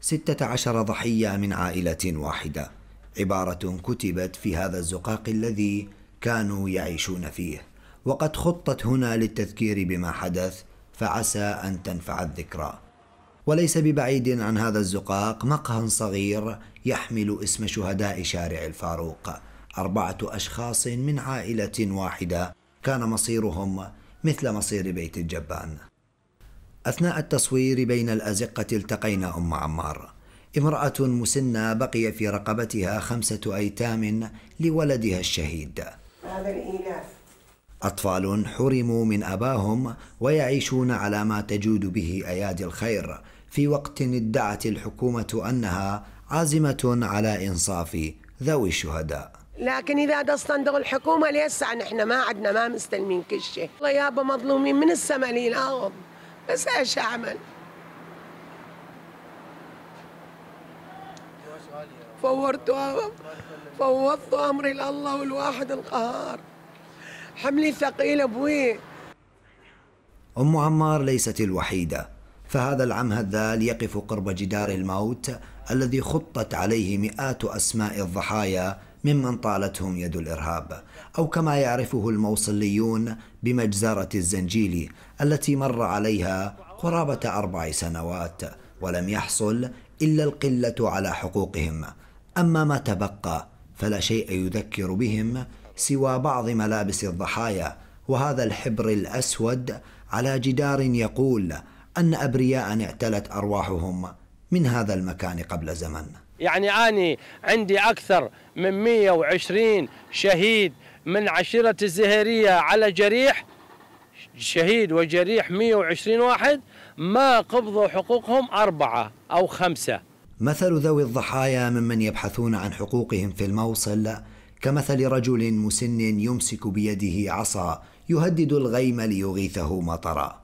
ستة عشر ضحية من عائلة واحدة عبارة كتبت في هذا الزقاق الذي كانوا يعيشون فيه وقد خطت هنا للتذكير بما حدث فعسى أن تنفع الذكرى وليس ببعيد عن هذا الزقاق مقهى صغير يحمل اسم شهداء شارع الفاروق أربعة أشخاص من عائلة واحدة كان مصيرهم مثل مصير بيت الجبان أثناء التصوير بين الأزقة التقينا أم عمار امرأة مسنة بقي في رقبتها خمسة أيتام لولدها الشهيد هذا الإيلاف أطفال حرموا من أباهم ويعيشون على ما تجود به أيادي الخير في وقت ادعت الحكومة أنها عازمة على إنصاف ذوي الشهداء لكن اذا تصندغ الحكومه ليسع نحن ما عدنا ما مستلمين كل شيء الله يابا مظلومين من السماء للأرض بس ايش اعمل؟ فورت فوضت امري لله والواحد القهار حملي ثقيل ابوي ام عمار ليست الوحيده فهذا العم هذال يقف قرب جدار الموت الذي خطت عليه مئات اسماء الضحايا ممن طالتهم يد الارهاب او كما يعرفه الموصليون بمجزره الزنجيلي التي مر عليها قرابه اربع سنوات ولم يحصل الا القله على حقوقهم اما ما تبقى فلا شيء يذكر بهم سوى بعض ملابس الضحايا وهذا الحبر الاسود على جدار يقول ان ابرياء اعتلت ارواحهم من هذا المكان قبل زمن يعني اني عندي اكثر من 120 شهيد من عشيرة الزهيرية على جريح شهيد وجريح 120 واحد ما قبضوا حقوقهم أربعة أو خمسة مثل ذوي الضحايا ممن يبحثون عن حقوقهم في الموصل كمثل رجل مسن يمسك بيده عصا يهدد الغيم ليغيثه مطرا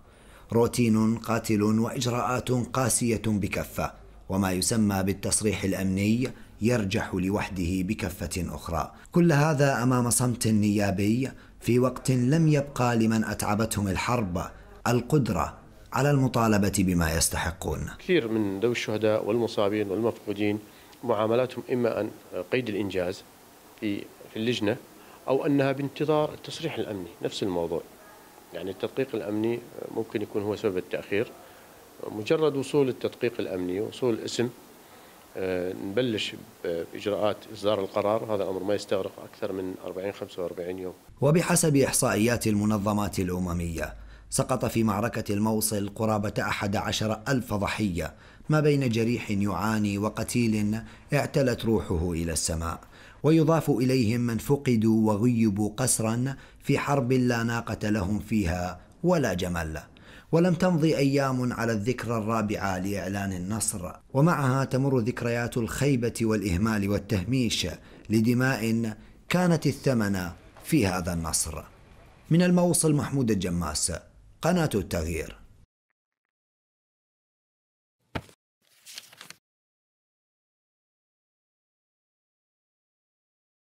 روتين قاتل واجراءات قاسيه بكفه وما يسمى بالتصريح الامني يرجح لوحده بكفة أخرى كل هذا أمام صمت نيابي في وقت لم يبقى لمن أتعبتهم الحرب القدرة على المطالبة بما يستحقون كثير من ذوي الشهداء والمصابين والمفقودين معاملاتهم إما أن قيد الإنجاز في في اللجنة أو أنها بانتظار التصريح الأمني نفس الموضوع يعني التدقيق الأمني ممكن يكون هو سبب التأخير مجرد وصول التدقيق الأمني وصول الاسم آه، نبلش باجراءات اصدار القرار هذا الامر ما يستغرق اكثر من 40 45 يوم وبحسب احصائيات المنظمات الامميه سقط في معركة الموصل قرابة 11 ألف ضحية ما بين جريح يعاني وقتيل اعتلت روحه إلى السماء ويضاف إليهم من فقدوا وغيبوا قسرا في حرب لا ناقة لهم فيها ولا جمل ولم تمضي أيام على الذكرى الرابعة لإعلان النصر ومعها تمر ذكريات الخيبة والإهمال والتهميش لدماء كانت الثمن في هذا النصر من الموصل محمود الجماس قناة التغيير